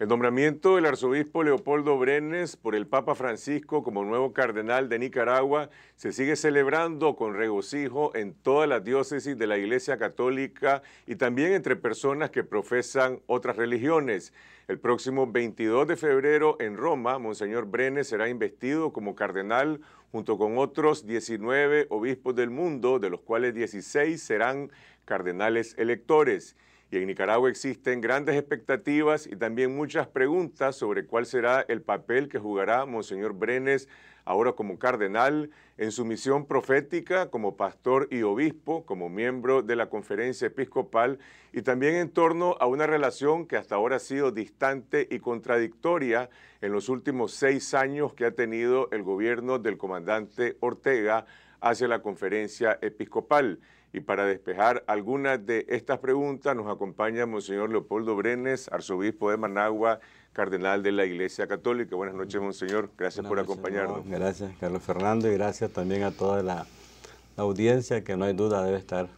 El nombramiento del arzobispo Leopoldo Brenes por el Papa Francisco como nuevo cardenal de Nicaragua se sigue celebrando con regocijo en toda la diócesis de la Iglesia Católica y también entre personas que profesan otras religiones. El próximo 22 de febrero en Roma, Monseñor Brenes será investido como cardenal junto con otros 19 obispos del mundo, de los cuales 16 serán cardenales electores. Y en Nicaragua existen grandes expectativas y también muchas preguntas sobre cuál será el papel que jugará Monseñor Brenes ahora como cardenal, en su misión profética como pastor y obispo, como miembro de la conferencia episcopal, y también en torno a una relación que hasta ahora ha sido distante y contradictoria en los últimos seis años que ha tenido el gobierno del comandante Ortega hacia la conferencia episcopal. Y para despejar algunas de estas preguntas nos acompaña Monseñor Leopoldo Brenes, arzobispo de Managua, cardenal de la Iglesia Católica. Buenas noches, Monseñor. Gracias por acompañarnos. gracias, Carlos Fernando, y gracias también a toda la, audiencia que no hay duda debe estar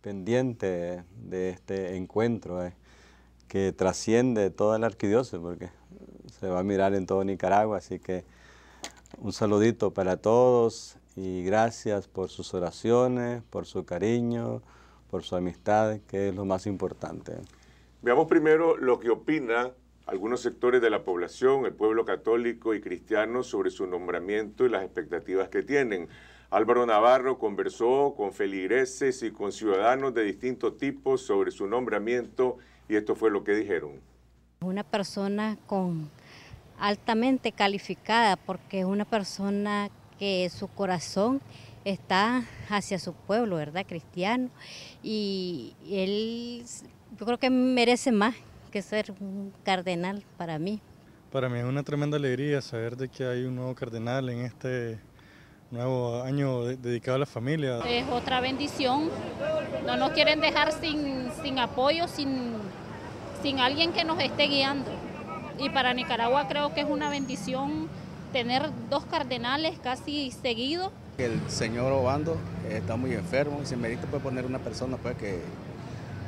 pendiente de este encuentro eh, que trasciende toda la arquidiócesis porque se va a mirar en todo Nicaragua, así que un saludito para todos y gracias por sus oraciones, por su cariño, por su amistad, que es lo más importante. Veamos primero lo que opina algunos sectores de la población, el pueblo católico y cristiano, sobre su nombramiento y las expectativas que tienen. Álvaro Navarro conversó con feligreses y con ciudadanos de distintos tipos sobre su nombramiento y esto fue lo que dijeron. Una persona con altamente calificada porque es una persona que su corazón está hacia su pueblo, ¿verdad? Cristiano. Y él, yo creo que merece más que ser un cardenal para mí. Para mí es una tremenda alegría saber de que hay un nuevo cardenal en este nuevo año dedicado a la familia. Es otra bendición. No nos quieren dejar sin, sin apoyo, sin, sin alguien que nos esté guiando. Y para Nicaragua creo que es una bendición tener dos cardenales casi seguidos. El señor Obando eh, está muy enfermo y se merita puede poner una persona pues, que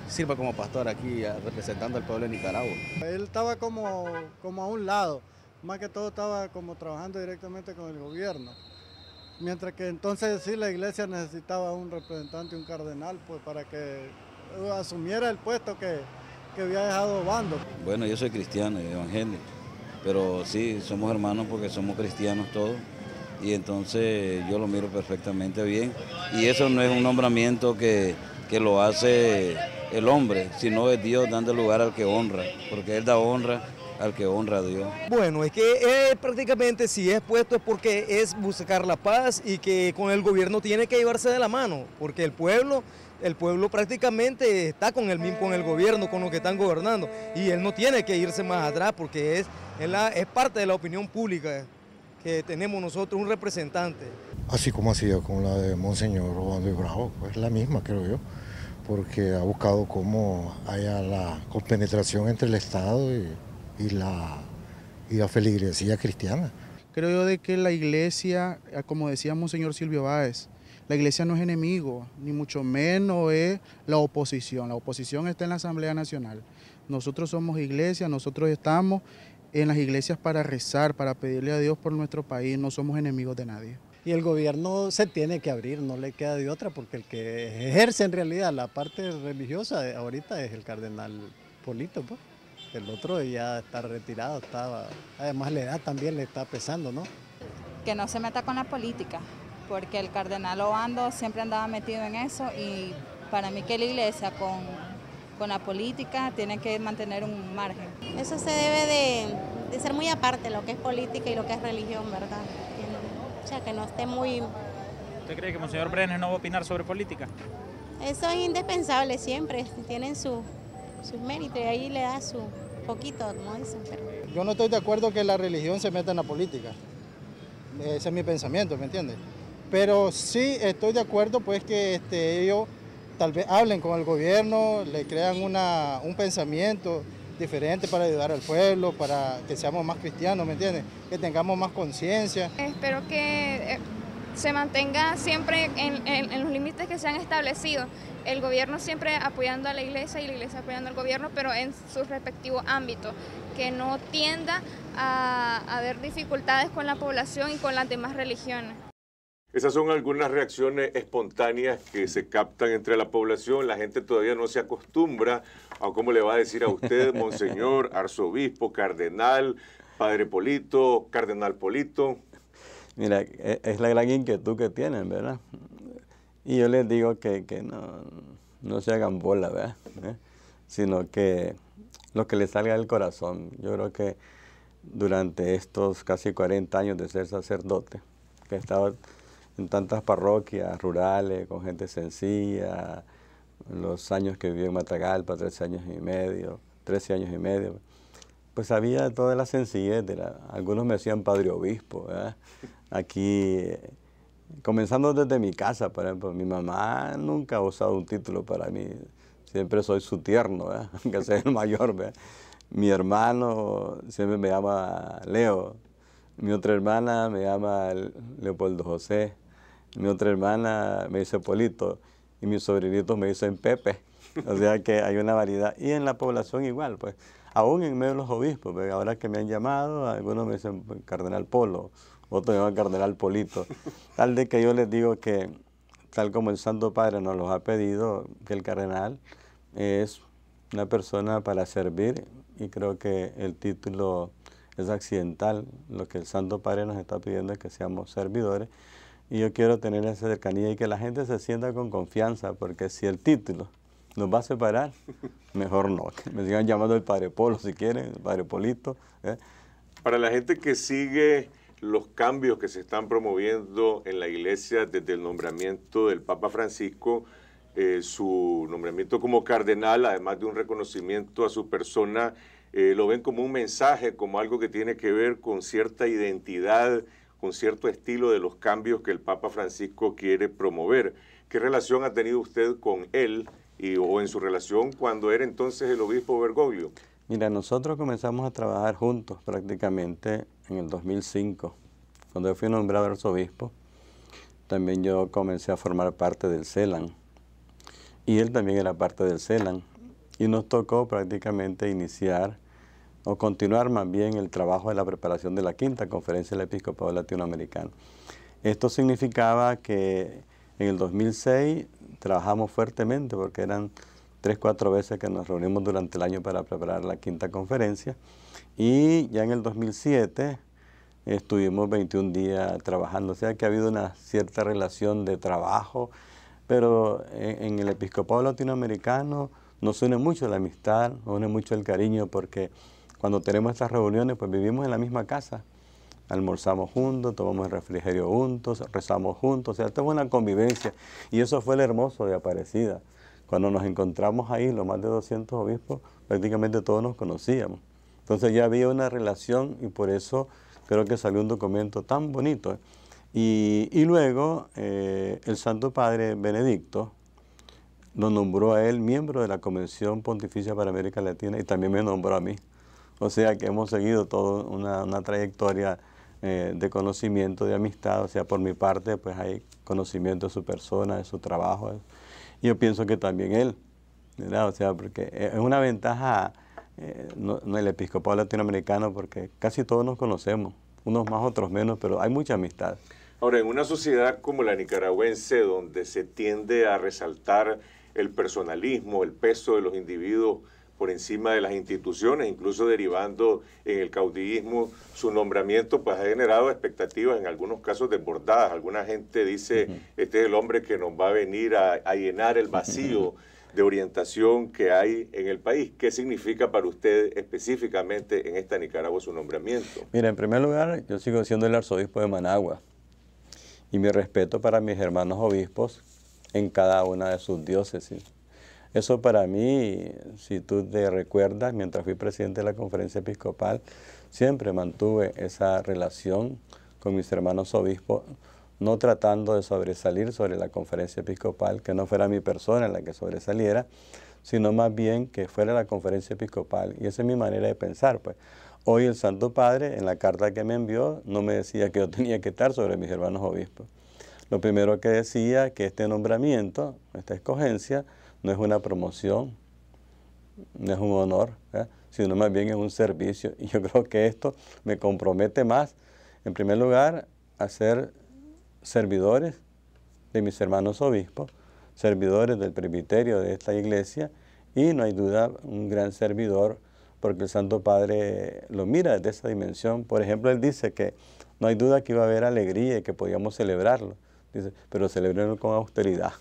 sirva como pastor aquí representando al pueblo de Nicaragua. Él estaba como, como a un lado, más que todo estaba como trabajando directamente con el gobierno. Mientras que entonces sí la iglesia necesitaba un representante, un cardenal, pues para que asumiera el puesto que, que había dejado Obando. Bueno, yo soy cristiano, evangélico pero sí, somos hermanos porque somos cristianos todos y entonces yo lo miro perfectamente bien y eso no es un nombramiento que, lo hace el hombre, sino es Dios dando lugar al que honra, porque Él da honra al que honra Dios. Bueno, es que eh, prácticamente si es puesto es porque es buscar la paz y que con el gobierno tiene que llevarse de la mano, porque el pueblo, el pueblo prácticamente está con el, con el gobierno, con lo que están gobernando, y él no tiene que irse más atrás porque es, parte de la opinión pública que tenemos nosotros un representante. Así como ha sido con la de Monseñor Juan Bravo, es pues la misma creo yo, porque ha buscado cómo haya la compenetración entre el Estado y y la, y la feligresía cristiana. Creo yo de que la iglesia, ah, como decía Monseñor Silvio Báez, la iglesia no es enemigo, ni mucho menos es la oposición. La oposición está en la Asamblea Nacional. Nosotros somos iglesia, nosotros estamos en las iglesias para rezar, para pedirle a Dios por nuestro país, no somos enemigos de nadie. Y el gobierno se tiene que abrir, no le queda de otra, porque el que ejerce en realidad la parte religiosa ahorita es el cardenal Polito. Pues. El otro ya está retirado, estaba, además la edad también le está pesando, ¿no? Que no se meta con la política, porque el cardenal Obando siempre andaba metido en eso y para mí que la iglesia con, con la política tiene que mantener un margen. Eso se debe de, ser muy aparte, lo que es política y lo que es religión, ¿verdad? Que, o sea, que no esté muy... ¿Usted cree que Monseñor Brenes no va a opinar sobre política? Eso es indispensable siempre, tienen su, sus méritos y ahí le da su, poquito, Yo no estoy de acuerdo que la religión se meta en la política. Ese es mi pensamiento, ¿me entiendes? Pero sí estoy de acuerdo pues que este, ellos tal vez hablen con el gobierno, le crean una, un pensamiento diferente para ayudar al pueblo, para que seamos más cristianos, ¿me entiendes? Que tengamos más conciencia. Espero que eh, se mantenga siempre en los límites que se han establecido el gobierno siempre apoyando a la iglesia y la iglesia apoyando al gobierno, pero en su respectivo ámbito, que no tienda a haber dificultades con la población y con las demás religiones. Esas son algunas reacciones espontáneas que se captan entre la población. La gente todavía no se acostumbra a cómo le va a decir a usted, monseñor, arzobispo, cardenal, padre Polito, cardenal Polito. Mira, e, es la gran inquietud que tienen, ¿verdad? Y yo les digo que, que no, no, se hagan bola, ¿verdad? ¿Eh? Sino que lo que les salga del corazón. Yo creo que durante estos casi 40 años de ser sacerdote, que he estado en tantas parroquias rurales, con gente sencilla, los años que viví en Matagalpa, 13 años y medio, 13 años y medio, pues había toda la sencillez. De la, algunos me decían padre obispo, ¿verdad? Aquí Comenzando desde mi casa, por ejemplo, mi mamá nunca ha usado un título para mí, siempre soy su tierno, aunque sea el mayor. Mi hermano siempre me llama Leo, mi otra hermana me llama Leopoldo José, mi otra hermana me dice Polito y mis sobrinitos me dicen Pepe. O sea que hay una variedad. Y en la población igual, pues aún en medio de los obispos, porque ahora que me han llamado, algunos me dicen pues, Cardenal Polo, otros me llaman Cardenal Polito, tal de que yo les digo que, tal como el Santo Padre nos los ha pedido, que el cardenal es una persona para servir y creo que el título es accidental, lo que el Santo Padre nos está pidiendo es que seamos servidores y yo quiero tener esa cercanía y que la gente se sienta con confianza, porque si el título nos va a separar, mejor no. me sigan llamando el Padre Polo si quieren, el Padre Polito. ¿eh? Para la gente que sigue los cambios que se están promoviendo en la iglesia desde el nombramiento del Papa Francisco, eh, su nombramiento como cardenal, además de un reconocimiento a su persona, eh, lo ven como un mensaje, como algo que tiene que ver con cierta identidad, con cierto estilo de los cambios que el Papa Francisco quiere promover. ¿Qué relación ha tenido usted con él? o en su relación cuando era entonces el obispo Bergoglio? Mira, nosotros comenzamos a trabajar juntos prácticamente en el 2005, cuando yo fui nombrado arzobispo. También yo comencé a formar parte del CELAN y él también era parte del CELAN. Y nos tocó prácticamente iniciar o continuar más bien el trabajo de la preparación de la quinta conferencia del episcopado latinoamericano. Esto significaba que en el 2006 trabajamos fuertemente porque eran tres, cuatro veces que nos reunimos durante el año para preparar la quinta conferencia. Y ya en el 2007 estuvimos 21 días trabajando, o sea que ha habido una cierta relación de trabajo, pero en, el episcopado latinoamericano nos une mucho la amistad, nos une mucho el cariño, porque cuando tenemos estas reuniones, pues vivimos en la misma casa, almorzamos juntos, tomamos el refrigerio juntos, rezamos juntos, o sea, tenemos una convivencia. Y eso fue el hermoso de Aparecida. Cuando nos encontramos ahí, los más de 200 obispos, prácticamente todos nos conocíamos. Entonces ya había una relación y por eso creo que salió un documento tan bonito. ¿eh? Y, luego eh, el Santo Padre Benedicto lo nombró a él miembro de la Convención Pontificia para América Latina y también me nombró a mí. O sea que hemos seguido toda una, una trayectoria eh, de conocimiento, de amistad, o sea, por mi parte, pues hay conocimiento de su persona, de su trabajo, y yo pienso que también él, ¿verdad? O sea, porque e, es una ventaja eh, el episcopado latinoamericano, porque casi todos nos conocemos, unos más, otros menos, pero hay mucha amistad. Ahora, en una sociedad como la nicaragüense, donde se tiende a resaltar el personalismo, el peso de los individuos por encima de las instituciones, incluso derivando en el caudillismo. Su nombramiento pues, ha generado expectativas, en algunos casos desbordadas. Alguna gente dice, este es el hombre que nos va a venir a, llenar el vacío. de orientación que hay en el país. ¿Qué significa para usted específicamente en esta Nicaragua su nombramiento? Mira, en primer lugar, yo sigo siendo el arzobispo de Managua y mi respeto para mis hermanos obispos en cada una de sus diócesis. Eso para mí, si tú te recuerdas, mientras fui presidente de la conferencia episcopal, siempre mantuve esa relación con mis hermanos obispos, no tratando de sobresalir sobre la conferencia episcopal, que no fuera mi persona la que sobresaliera, sino más bien que fuera la conferencia episcopal. Y esa es mi manera de pensar, pues. Hoy el Santo Padre, en la carta que me envió, no me decía que yo tenía que estar sobre mis hermanos obispos. Lo primero que decía que este nombramiento, esta escogencia, no es una promoción, no es un honor, ¿eh? sino más bien es un servicio. Y yo creo que esto me compromete más, en primer lugar, a ser servidores de mis hermanos obispos, servidores del presbiterio de esta iglesia, y no hay duda un gran servidor, porque el Santo Padre lo mira desde esa dimensión. Por ejemplo, él dice que no hay duda que iba a haber alegría y que podíamos celebrarlo, dice, pero celebrarlo con austeridad.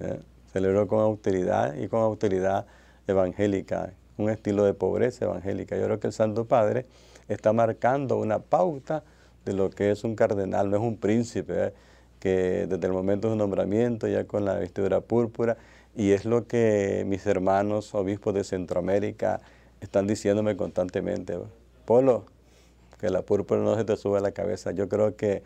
¿eh? celebró con austeridad y con austeridad evangélica, un estilo de pobreza evangélica. Yo creo que el Santo Padre está marcando una pauta de lo que es un cardenal, no es un príncipe, eh, que desde el momento de su nombramiento, ya con la vestidura púrpura, y es lo que mis hermanos obispos de Centroamérica están diciéndome constantemente. Polo, que la púrpura no se te sube a la cabeza. Yo creo que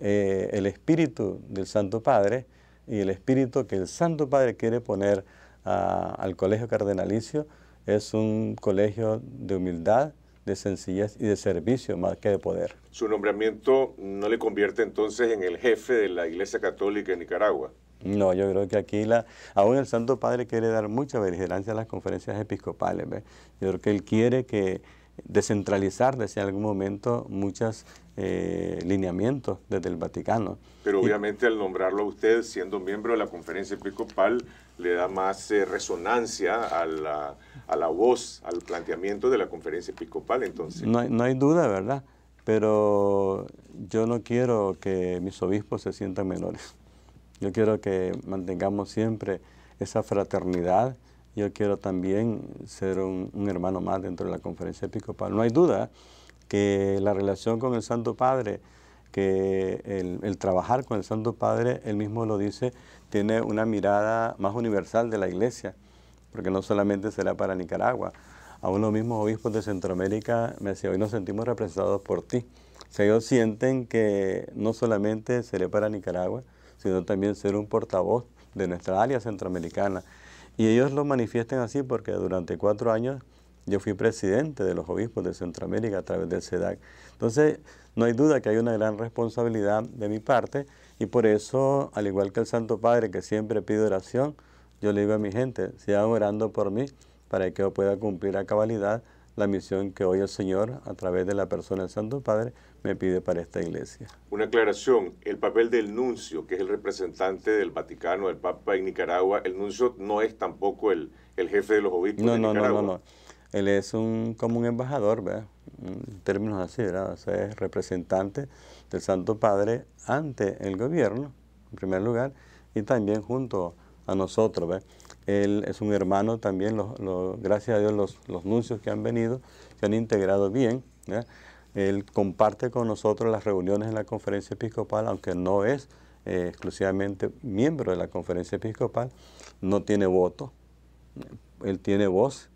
eh, el espíritu del Santo Padre y el espíritu que el Santo Padre quiere poner ah, al colegio cardenalicio es un colegio de humildad, de sencillez y de servicio más que de poder. Su nombramiento no le convierte entonces en el jefe de la Iglesia Católica en Nicaragua. No, yo creo que aquí la, aún el Santo Padre quiere dar mucha beligerancia a las conferencias episcopales. ve. Yo creo que él quiere que descentralizar, desde algún momento, muchas eh, lineamientos desde el Vaticano. Pero obviamente al nombrarlo a usted, siendo miembro de la conferencia episcopal, le da más eh, resonancia a la, a la, voz, al planteamiento de la conferencia episcopal, entonces. No, hay duda, ¿verdad? Pero yo no quiero que mis obispos se sientan menores. Yo quiero que mantengamos siempre esa fraternidad. Yo quiero también ser un, un hermano más dentro de la conferencia episcopal. No hay duda ¿eh? que la relación con el Santo Padre, que el, trabajar con el Santo Padre, él mismo lo dice, tiene una mirada más universal de la Iglesia, porque no solamente será para Nicaragua. Aún los mismos obispos de Centroamérica me decían, hoy nos sentimos representados por ti. O ellos sienten que no solamente seré para Nicaragua, sino también ser un portavoz de nuestra área centroamericana. Y ellos lo manifiestan así porque durante cuatro años yo fui presidente de los obispos de Centroamérica a través del SEDAC. Entonces, no hay duda que hay una gran responsabilidad de mi parte y por eso, al igual que el Santo Padre que siempre pide oración, yo le digo a mi gente, sigan orando por mí para que yo pueda cumplir a cabalidad la misión que hoy el Señor, a través de la persona del Santo Padre, me pide para esta iglesia. Una aclaración, el papel del nuncio, que es el representante del Vaticano, del Papa en Nicaragua, el nuncio no es tampoco el, jefe de los obispos de no, No, no, no, él es un, como un embajador, en términos así, ¿verdad? es representante del Santo Padre ante el gobierno, en primer lugar, y también junto a nosotros. Él es un hermano también, gracias a Dios los, los nuncios que han venido se han integrado bien. Él comparte con nosotros las reuniones en la conferencia episcopal, aunque no es eh, exclusivamente miembro de la conferencia episcopal, no tiene voto, él tiene voz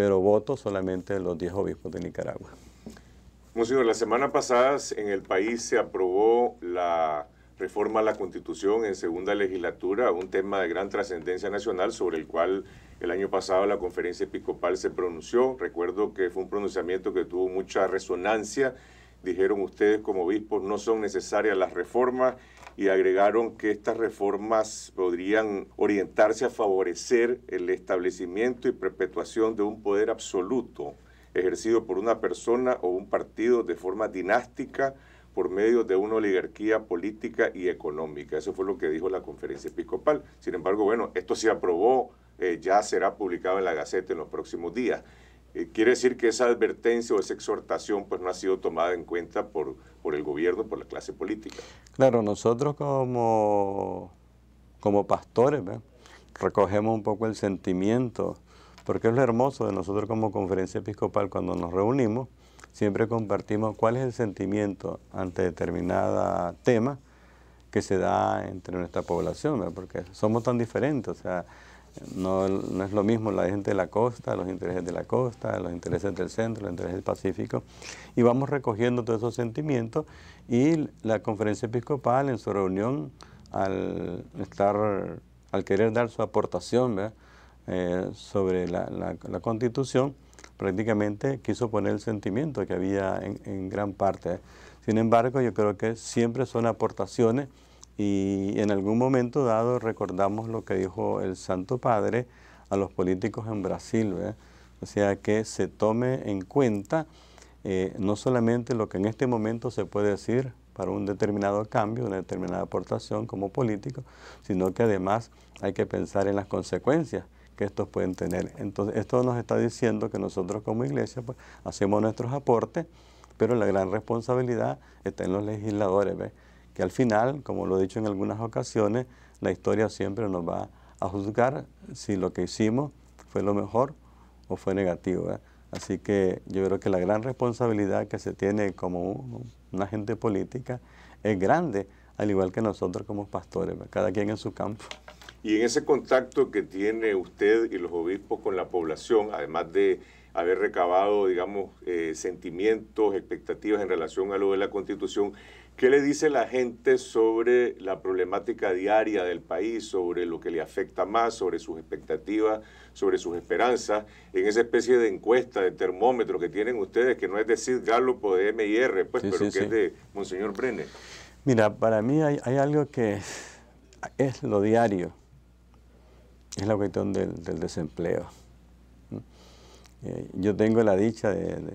pero voto solamente los 10 obispos de Nicaragua. Monseñor, la semana pasada en el país se aprobó la reforma a la Constitución en segunda legislatura, un tema de gran trascendencia nacional sobre el cual el año pasado la conferencia episcopal se pronunció. Recuerdo que fue un pronunciamiento que tuvo mucha resonancia. Dijeron ustedes como obispos no son necesarias las reformas y agregaron que estas reformas podrían orientarse a favorecer el establecimiento y perpetuación de un poder absoluto ejercido por una persona o un partido de forma dinástica por medio de una oligarquía política y económica. Eso fue lo que dijo la conferencia episcopal. Sin embargo, bueno, esto se aprobó, eh, ya será publicado en la Gaceta en los próximos días. Eh, quiere decir que esa advertencia o esa exhortación pues no ha sido tomada en cuenta por, por el gobierno, por la clase política. Claro, nosotros como, como pastores recogemos un poco el sentimiento, porque es lo hermoso de nosotros como conferencia episcopal cuando nos reunimos, siempre compartimos cuál es el sentimiento ante determinada tema que se da entre nuestra población, porque somos tan diferentes, o no, no, es lo mismo la gente de la costa, los intereses de la costa, los intereses del centro, los intereses del Pacífico. Y vamos recogiendo todos esos sentimientos y la conferencia episcopal en su reunión, al, estar, al querer dar su aportación eh, sobre la, constitución, prácticamente quiso poner el sentimiento que había en gran parte. ¿eh? Sin embargo, yo creo que siempre son aportaciones y en algún momento dado recordamos lo que dijo el Santo Padre a los políticos en Brasil, o sea que se tome en cuenta eh, no solamente lo que en este momento se puede decir para un determinado cambio, una determinada aportación como político, sino que además hay que pensar en las consecuencias que estos pueden tener. Entonces, esto nos está diciendo que nosotros como iglesia pues, hacemos nuestros aportes, pero la gran responsabilidad está en los legisladores que al final, como lo he dicho en algunas ocasiones, la historia siempre nos va a juzgar si lo que hicimos fue lo mejor o fue negativo. ¿eh? Así que yo creo que la gran responsabilidad que se tiene como una agente política es grande, al igual que nosotros como pastores, cada quien en su campo. Y en ese contacto que tiene usted y los obispos con la población, además de haber recabado, digamos, eh, sentimientos, expectativas en relación a lo de la Constitución. ¿Qué le dice la gente sobre la problemática diaria del país, sobre lo que le afecta más, sobre sus expectativas, sobre sus esperanzas, en esa especie de encuesta, de termómetro que tienen ustedes, que no es decir Gallup o de MIR, pues, pero que es de Monseñor Brenner. Mira, para mí hay, algo que es, lo diario, es la cuestión del desempleo eh, yo tengo la dicha de,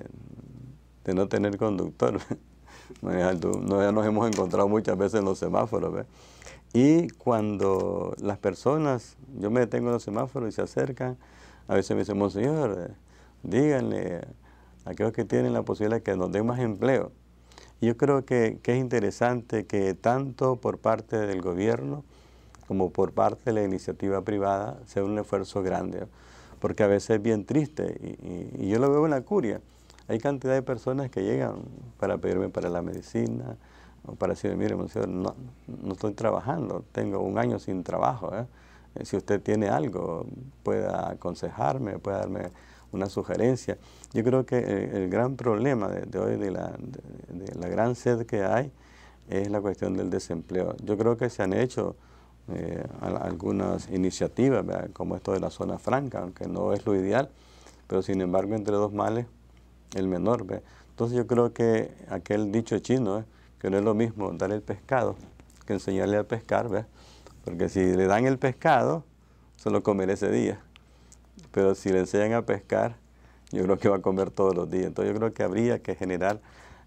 no tener conductor. Nos, nos hemos encontrado muchas veces en los semáforos. Y cuando las personas, yo me detengo en los semáforos y se acercan, a veces me dicen, Monseñor, eh, díganle a aquellos que tienen la posibilidad de que nos den más empleo. yo creo que, que, es interesante que tanto por parte del gobierno como por parte de la iniciativa privada sea un esfuerzo grande porque a veces es bien triste y, yo lo veo en la curia. Hay cantidad de personas que llegan para pedirme para la medicina, o para decir, mire, no, estoy trabajando, tengo un año sin trabajo. ¿eh? Eh, si usted tiene algo, pueda aconsejarme, pueda darme una sugerencia. Yo creo que eh, el, gran problema de, hoy, de la gran sed que hay, es la cuestión del desempleo. Yo creo que se han hecho eh, algunas iniciativas, como esto de la zona franca, aunque no es lo ideal, pero sin embargo entre dos males, el menor. Entonces yo creo que aquel dicho chino, ¿eh? que no es lo mismo darle el pescado que enseñarle a pescar, porque si le dan el pescado, se lo comeré ese día, pero si le enseñan a pescar, yo creo que va a comer todos los días. Entonces yo creo que habría que generar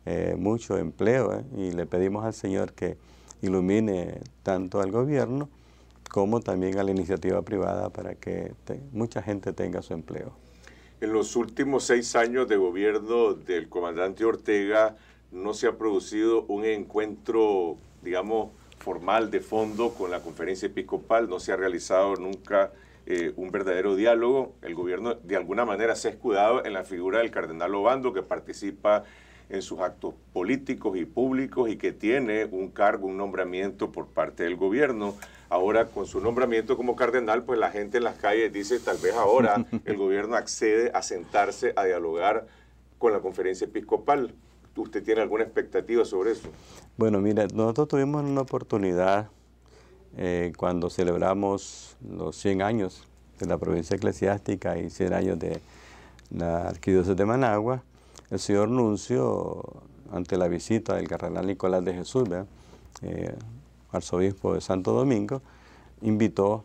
eh, mucho empleo y le pedimos al Señor que ilumine tanto al gobierno como también a la iniciativa privada para que mucha gente tenga su empleo. En los últimos seis años de gobierno del comandante Ortega no se ha producido un encuentro, digamos, formal de fondo con la conferencia episcopal, no se ha realizado nunca eh, un verdadero diálogo. El gobierno de alguna manera se ha escudado en la figura del cardenal Obando que participa en sus actos políticos y públicos y que tiene un cargo, un nombramiento por parte del gobierno. Ahora, con su nombramiento como cardenal, pues la gente en las calles dice, tal vez ahora el gobierno accede a sentarse a dialogar con la conferencia episcopal. ¿Usted tiene alguna expectativa sobre eso? Bueno, mira, nosotros tuvimos una oportunidad eh, cuando celebramos los 100 años de la provincia eclesiástica y 100 años de la arquidiócesis de Managua, el señor Nuncio, ante la visita del cardenal Nicolás de Jesús, eh, arzobispo de Santo Domingo, invitó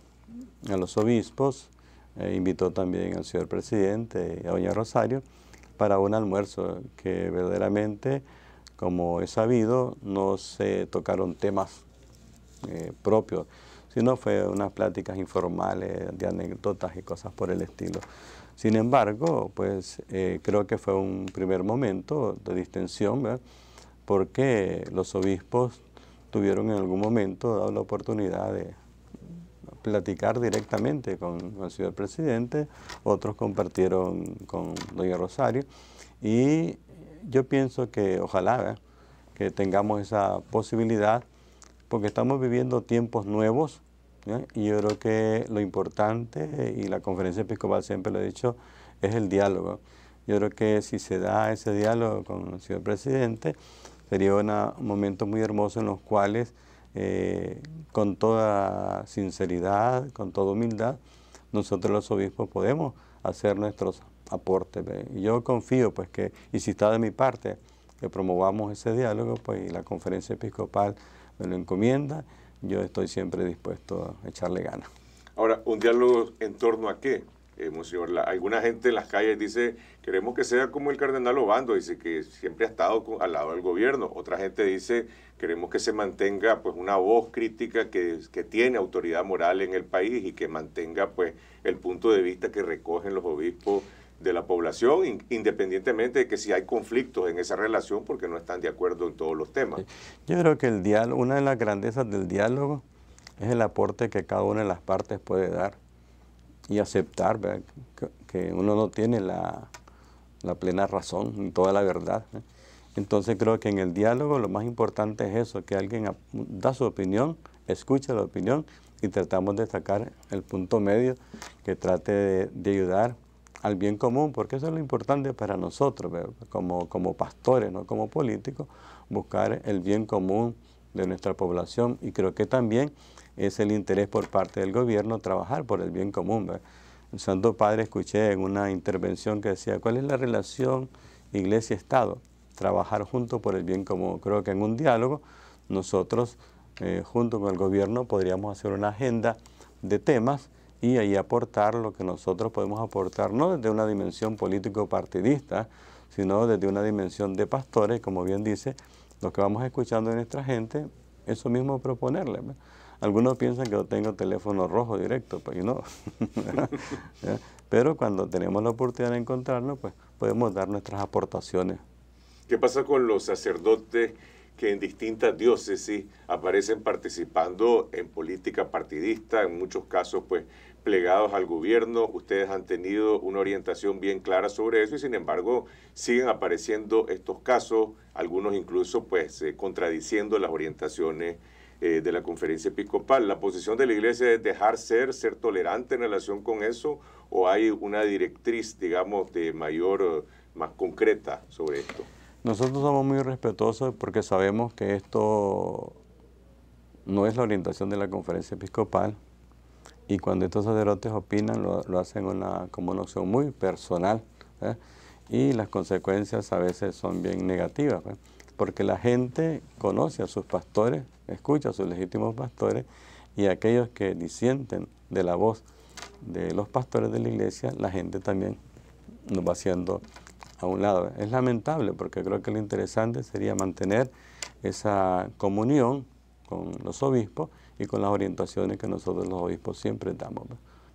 a los obispos, eh, invitó también al señor presidente y a doña Rosario para un almuerzo que verdaderamente, como he sabido, no se tocaron temas eh, propios sino fue unas pláticas informales, de anécdotas y cosas por el estilo. Sin embargo, pues eh, creo que fue un primer momento de distensión, porque los obispos tuvieron en algún momento dado la oportunidad de platicar directamente con, el señor presidente, otros compartieron con doña Rosario, y yo pienso que ojalá que tengamos esa posibilidad, porque estamos viviendo tiempos nuevos, y yo creo que lo importante, eh, y la conferencia episcopal siempre lo he dicho, es el diálogo. Yo creo que si se da ese diálogo con el señor presidente, sería un momento muy hermoso en los cuales, eh, con toda sinceridad, con toda humildad, nosotros los obispos podemos hacer nuestros aportes. yo confío, pues, que, y si está de mi parte, que promovamos ese diálogo, pues, la conferencia episcopal me lo encomienda yo estoy siempre dispuesto a echarle ganas. Ahora, ¿un diálogo en torno a qué, eh, alguna gente en las calles dice, queremos que sea como el cardenal Obando, dice que siempre ha estado al lado del gobierno. Otra gente dice, queremos que se mantenga pues una voz crítica que, tiene autoridad moral en el país y que mantenga pues el punto de vista que recogen los obispos de la población, independientemente de que si hay conflictos en esa relación porque no están de acuerdo en todos los temas. Yo creo que el diálogo, una de las grandezas del diálogo es el aporte que cada una de las partes puede dar y aceptar que uno no tiene la, la plena razón, toda la verdad. ¿eh? Entonces creo que en el diálogo lo más importante es eso, que alguien da su opinión, escucha la opinión y tratamos de sacar el punto medio que trate de ayudar al bien común, porque eso es lo importante para nosotros, como, como pastores, no como políticos, buscar el bien común de nuestra población y creo que también es el interés por parte del gobierno trabajar por el bien común. Santo Padre escuché en una intervención que decía, ¿cuál es la relación iglesia-estado? Trabajar juntos por el bien común. Creo que en un diálogo nosotros, eh, junto con el gobierno, podríamos hacer una agenda de temas y ahí aportar lo que nosotros podemos aportar, no desde una dimensión político-partidista, sino desde una dimensión de pastores, como bien dice, lo que vamos escuchando de nuestra gente, eso mismo proponerle. Algunos piensan que yo tengo teléfono rojo directo, pues no. Pero cuando tenemos la oportunidad de encontrarnos, pues podemos dar nuestras aportaciones. ¿Qué pasa con los sacerdotes que en distintas diócesis aparecen participando en política partidista, en muchos casos pues plegados al gobierno, ustedes han tenido una orientación bien clara sobre eso y sin embargo siguen apareciendo estos casos, algunos incluso pues eh, contradiciendo las orientaciones eh, de la conferencia episcopal. ¿La posición de la iglesia es dejar ser, ser tolerante en relación con eso o hay una directriz, digamos, de mayor, más concreta sobre esto? Nosotros somos muy respetuosos porque sabemos que esto no es la orientación de la conferencia episcopal, y cuando estos sacerdotes opinan, lo, hacen una, como una opción muy personal. ¿eh? Y las consecuencias a veces son bien negativas, ¿eh? porque la gente conoce a sus pastores, escucha a sus legítimos pastores, y aquellos que disienten de la voz de los pastores de la iglesia, la gente también nos va haciendo a un lado. ¿eh? Es lamentable porque creo que lo interesante sería mantener esa comunión con los obispos y con las orientaciones que nosotros los obispos siempre damos.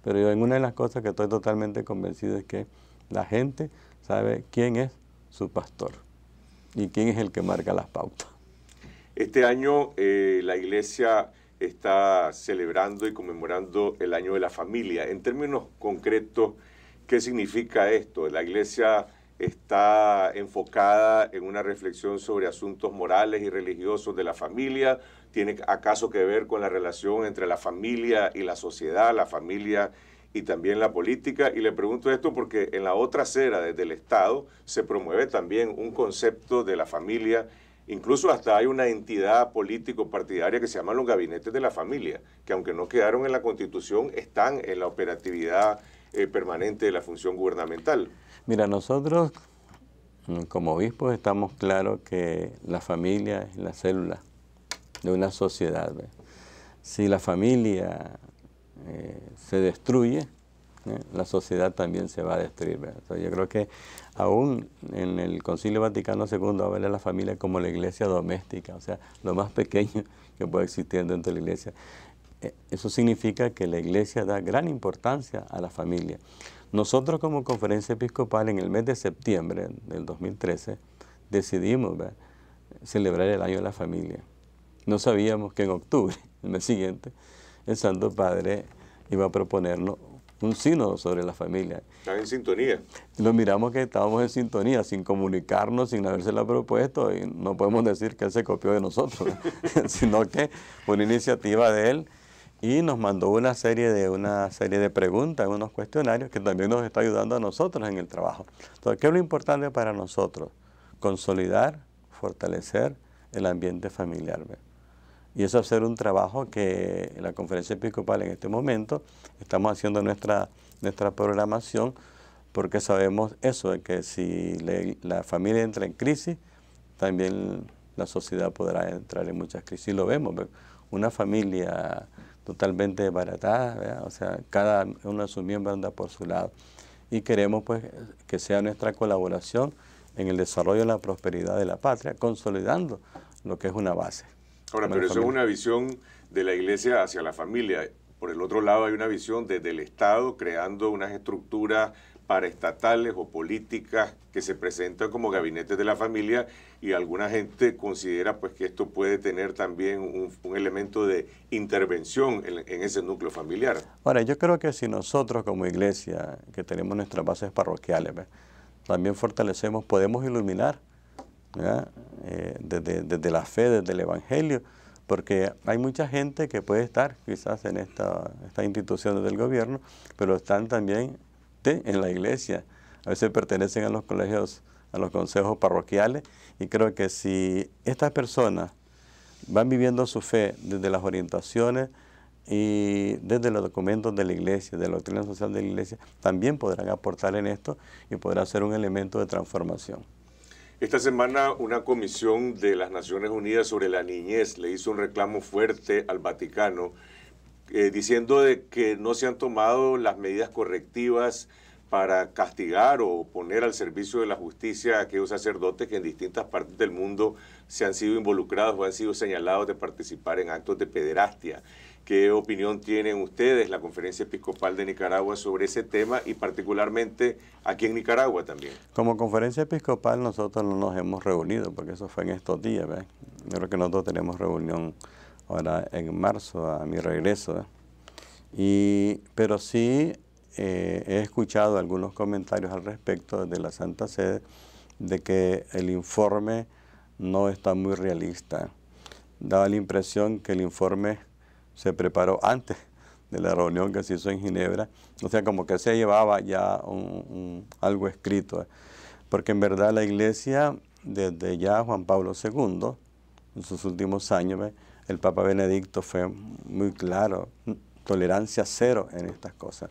Pero yo en una de las cosas que estoy totalmente convencido es que la gente sabe quién es su pastor y quién es el que marca las pautas. Este año eh, la iglesia está celebrando y conmemorando el año de la familia. En términos concretos, ¿qué significa esto? La iglesia está enfocada en una reflexión sobre asuntos morales y religiosos de la familia tiene acaso que ver con la relación entre la familia y la sociedad, la familia y también la política. Y le pregunto esto porque en la otra acera, desde el Estado, se promueve también un concepto de la familia. Incluso hasta hay una entidad político-partidaria que se llama los gabinetes de la familia, que aunque no quedaron en la Constitución, están en la operatividad eh, permanente de la función gubernamental. Mira, nosotros mm, como obispos estamos claros que la familia es la célula de una sociedad. Si la familia eh, se destruye, ¿eh? la sociedad también se va a destruir. yo creo que aún en el Concilio Vaticano II habla de la familia como la iglesia doméstica, o sea, lo más pequeño que puede existir dentro de la iglesia. Eh, eso significa que la iglesia da gran importancia a la familia. Nosotros como conferencia episcopal en el mes de septiembre del 2013 decidimos celebrar el año de la familia. No sabíamos que en octubre, el mes siguiente, el Santo Padre iba a proponernos un sínodo sobre la familia. Están en sintonía. Lo miramos que estábamos en sintonía, sin comunicarnos, sin haberse la propuesto, y no podemos decir que él se copió de nosotros, sino que fue una iniciativa de él y nos mandó una serie de, una serie de preguntas, unos cuestionarios que también nos está ayudando a nosotros en el trabajo. Entonces, ¿qué es lo importante para nosotros? Consolidar, fortalecer el ambiente familiar. Y eso va a ser un trabajo que la conferencia episcopal en este momento estamos haciendo nuestra, nuestra programación porque sabemos eso, de que si la familia entra en crisis, también la sociedad podrá entrar en muchas crisis. Y lo vemos, una familia totalmente desbaratada, o sea, cada uno de sus miembros anda por su lado. Y queremos pues que sea nuestra colaboración en el desarrollo y la prosperidad de la patria, consolidando lo que es una base. Ahora, pero eso es una visión de la iglesia hacia la familia. Por el otro lado hay una visión desde el Estado creando unas estructuras paraestatales o políticas que se presentan como gabinetes de la familia y alguna gente considera pues que esto puede tener también un, elemento de intervención en, ese núcleo familiar. Ahora, yo creo que si nosotros como iglesia, que tenemos nuestras bases parroquiales, también fortalecemos, podemos iluminar eh, desde, la fe, desde el Evangelio, porque hay mucha gente que puede estar quizás en esta, estas instituciones del gobierno, pero están también en la iglesia, a veces pertenecen a los colegios, a los consejos parroquiales, y creo que si estas personas van viviendo su fe desde las orientaciones, y desde los documentos de la iglesia, de la doctrina social de la iglesia, también podrán aportar en esto y podrá ser un elemento de transformación. Esta semana una comisión de las Naciones Unidas sobre la niñez le hizo un reclamo fuerte al Vaticano eh, diciendo de que no se han tomado las medidas correctivas para castigar o poner al servicio de la justicia a aquellos sacerdotes que en distintas partes del mundo se han sido involucrados o han sido señalados de participar en actos de pederastia. ¿Qué opinión tienen ustedes, la Conferencia Episcopal de Nicaragua, sobre ese tema y particularmente aquí en Nicaragua también? Como Conferencia Episcopal nosotros no nos hemos reunido, porque eso fue en estos días, Yo creo que nosotros tenemos reunión ahora en marzo, a mi regreso, Y, pero sí eh, he escuchado algunos comentarios al respecto de la Santa Sede de que el informe no está muy realista. daba la impresión que el informe se preparó antes de la reunión que se hizo en Ginebra, o sea, como que se llevaba ya algo escrito, porque en verdad la iglesia, desde ya Juan Pablo II, en sus últimos años, el Papa Benedicto fue muy claro, tolerancia cero en estas cosas.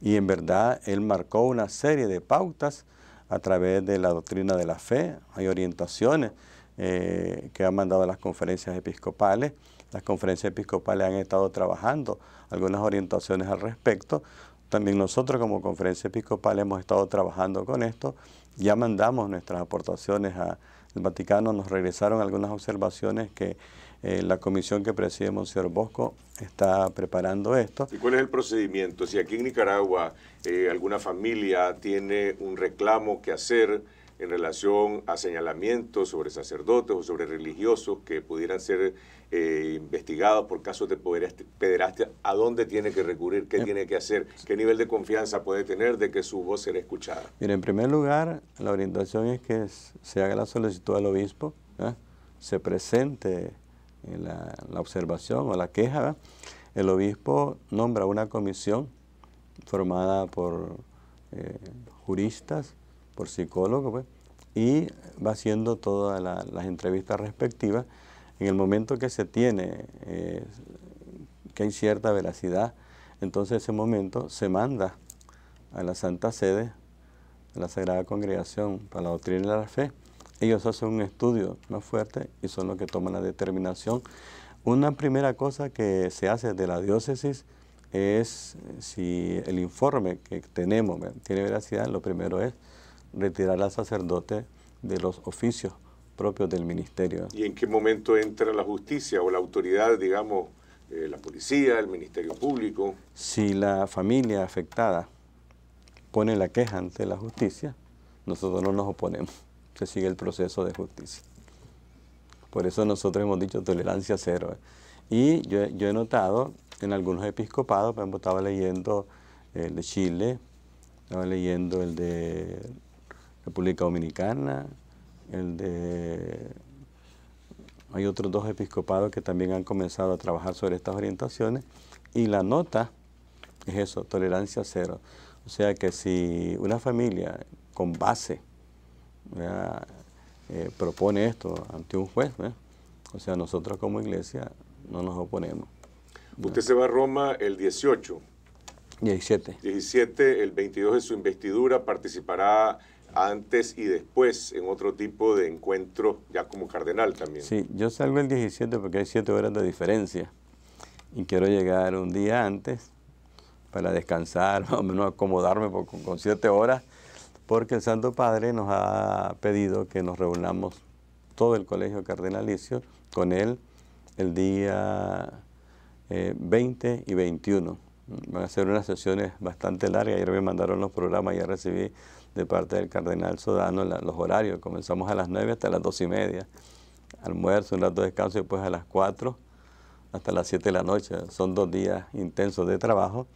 Y en verdad él marcó una serie de pautas a través de la doctrina de la fe, hay orientaciones, eh, que ha mandado las conferencias episcopales. Las conferencias episcopales han estado trabajando algunas orientaciones al respecto. También nosotros como conferencia episcopal hemos estado trabajando con esto. Ya mandamos nuestras aportaciones al Vaticano, nos regresaron algunas observaciones que eh, la comisión que preside Mons. Bosco está preparando esto. ¿Y cuál es el procedimiento? Si aquí en Nicaragua eh, alguna familia tiene un reclamo que hacer, en relación a señalamientos sobre sacerdotes o sobre religiosos que pudieran ser eh, investigados por casos de pederastia, ¿a dónde tiene que recurrir? ¿Qué tiene que hacer? ¿Qué nivel de confianza puede tener de que su voz será escuchada? Mire, en primer lugar, la orientación es que se haga la solicitud al obispo, ¿ah? se presente eh, la, la, observación o la queja. ¿ah? El obispo nombra una comisión formada por eh, juristas, por psicólogos, pues, y va haciendo todas las entrevistas respectivas. En el momento que se tiene eh, que hay cierta veracidad, entonces ese momento se manda a la Santa Sede, a la Sagrada Congregación para la Doctrina de la Fe. Ellos hacen un estudio más fuerte y son los que toman la determinación. Una primera cosa que se hace de la diócesis es si el informe que tenemos tiene veracidad, lo primero es retirar al sacerdote de los oficios propios del ministerio. ¿Y en qué momento entra la justicia o la autoridad, digamos, eh, la policía, el ministerio público? Si la familia afectada pone la queja ante la justicia, nosotros no nos oponemos, se sigue el proceso de justicia. Por eso nosotros hemos dicho tolerancia cero. Y yo, yo he notado en algunos episcopados, por ejemplo, estaba leyendo el de Chile, estaba leyendo el de República Dominicana, el de... Hay otros dos episcopados que también han comenzado a trabajar sobre estas orientaciones y la nota es eso, tolerancia cero. O sea que si una familia con base eh, propone esto ante un juez, o sea, nosotros como iglesia no nos oponemos. Usted se va a Roma el 18. 17. 17, el 22 de su investidura participará antes y después en otro tipo de encuentro, ya como cardenal también. Sí, yo salgo el 17 porque hay siete horas de diferencia y quiero llegar un día antes para descansar, más o menos acomodarme con siete horas, porque el Santo Padre nos ha pedido que nos reunamos todo el colegio cardenalicio con él el día 20 eh, y 21 Van a ser unas sesiones bastante largas. Ayer me mandaron los programas, ya recibí de parte del Cardenal Sodano los horarios. Comenzamos a las 9 hasta las 2 y media. Almuerzo, un rato de descanso, y después a las 4 hasta las 7 de la noche. Son dos días intensos de trabajo.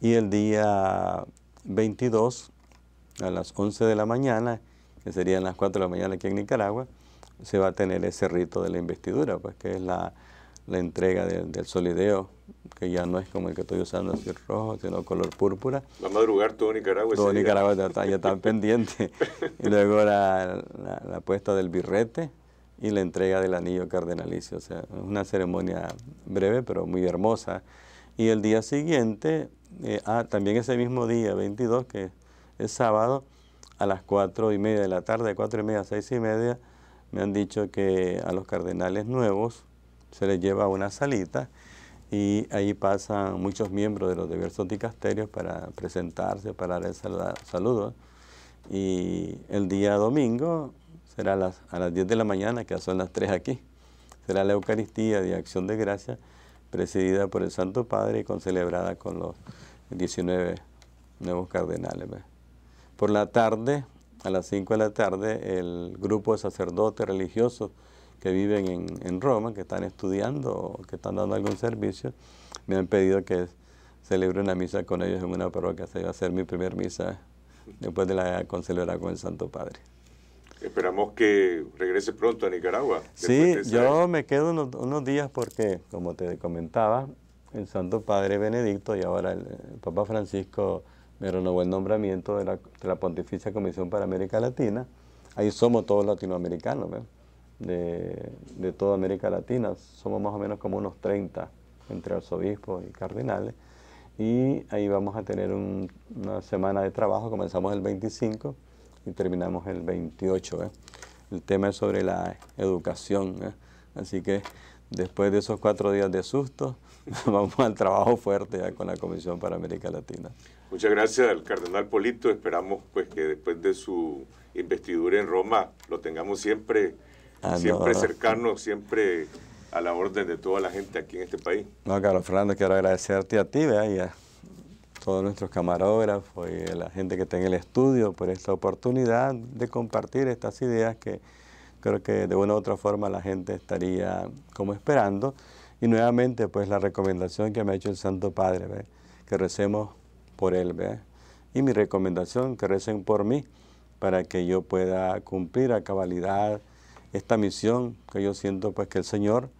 Y el día 22 a las 11 de la mañana, que serían las 4 de la mañana aquí en Nicaragua, se va a tener ese rito de la investidura, pues que es la, la entrega del solideo, que ya no es como el que estoy usando, así rojo, sino color púrpura. Va a madrugar todo Nicaragua. Todo Nicaragua ya está, pendiente. Y luego la, la, puesta del birrete y la entrega del anillo cardenalicio. O sea, una ceremonia breve, pero muy hermosa. Y el día siguiente, eh, ah, también ese mismo día, 22, que es sábado, a las 4 y media de la tarde, 4 y media, 6 y media, me han dicho que a los cardenales nuevos, se les lleva a una salita y ahí pasan muchos miembros de los diversos dicasterios para presentarse, para dar el saludo. Y el día domingo será a las, a las 10 de la mañana, que son las 3 aquí, será la Eucaristía de Acción de Gracia, presidida por el Santo Padre y celebrada con los 19 nuevos cardenales. Por la tarde, a las 5 de la tarde, el grupo de sacerdotes religiosos que viven en, Roma, que están estudiando o que están dando algún servicio, me han pedido que celebre una misa con ellos en una parroquia. Se va a hacer mi primera misa después de la concelebrada con el Santo Padre. Esperamos que regrese pronto a Nicaragua. Sí, yo me quedo unos, días porque, como te comentaba, el Santo Padre Benedicto y ahora el, Papa Francisco me renovó el nombramiento de la, Pontificia Comisión para América Latina. Ahí somos todos latinoamericanos, de, toda América Latina. Somos más o menos como unos 30 entre arzobispos y cardenales. Y ahí vamos a tener una semana de trabajo. Comenzamos el 25 y terminamos el 28. ¿eh? El tema es sobre la educación. ¿eh? Así que después de esos cuatro días de susto, vamos al trabajo fuerte ya con la Comisión para América Latina. Muchas gracias al cardenal Polito. Esperamos pues que después de su investidura en Roma lo tengamos siempre Ah, siempre cercanos, siempre a la orden de toda la gente aquí en este país. No, Carlos Fernando, quiero agradecerte a ti y a todos nuestros camarógrafos y a la gente que está en el estudio por esta oportunidad de compartir estas ideas que creo que de una u otra forma la gente estaría como esperando. Y nuevamente, pues la recomendación que me ha hecho el Santo Padre, ve, que recemos por él. ve, Y mi recomendación, que recen por mí, para que yo pueda cumplir a cabalidad esta misión que yo siento pues que el Señor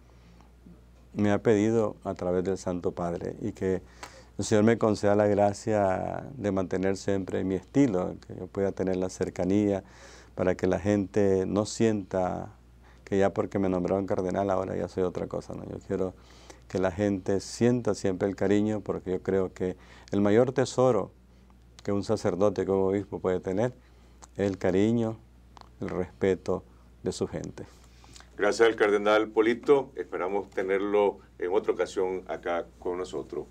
me ha pedido a través del Santo Padre y que el Señor me conceda la gracia de mantener siempre mi estilo, que yo pueda tener la cercanía para que la gente no sienta que ya porque me nombraron cardenal ahora ya soy otra cosa. ¿no? Yo quiero que la gente sienta siempre el cariño porque yo creo que el mayor tesoro que un sacerdote como obispo puede tener es el cariño, el respeto, de su gente. Gracias al cardenal Polito, esperamos tenerlo en otra ocasión acá con nosotros.